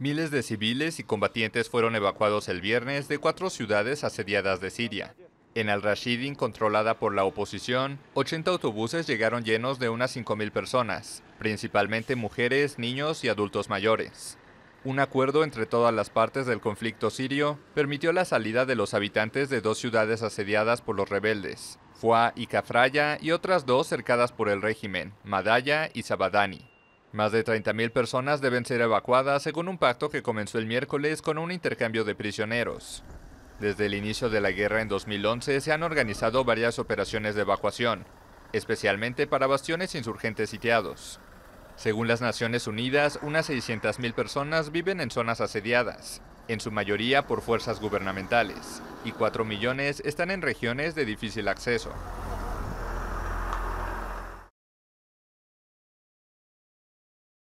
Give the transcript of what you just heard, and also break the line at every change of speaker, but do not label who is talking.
Miles de civiles y combatientes fueron evacuados el viernes de cuatro ciudades asediadas de Siria. En Al-Rashidin, controlada por la oposición, 80 autobuses llegaron llenos de unas 5.000 personas, principalmente mujeres, niños y adultos mayores. Un acuerdo entre todas las partes del conflicto sirio permitió la salida de los habitantes de dos ciudades asediadas por los rebeldes, Fua y Kafraya, y otras dos cercadas por el régimen, Madaya y Sabadani. Más de 30.000 personas deben ser evacuadas según un pacto que comenzó el miércoles con un intercambio de prisioneros. Desde el inicio de la guerra en 2011 se han organizado varias operaciones de evacuación, especialmente para bastiones insurgentes sitiados. Según las Naciones Unidas, unas 600.000 personas viven en zonas asediadas, en su mayoría por fuerzas gubernamentales, y 4 millones están en regiones de difícil acceso.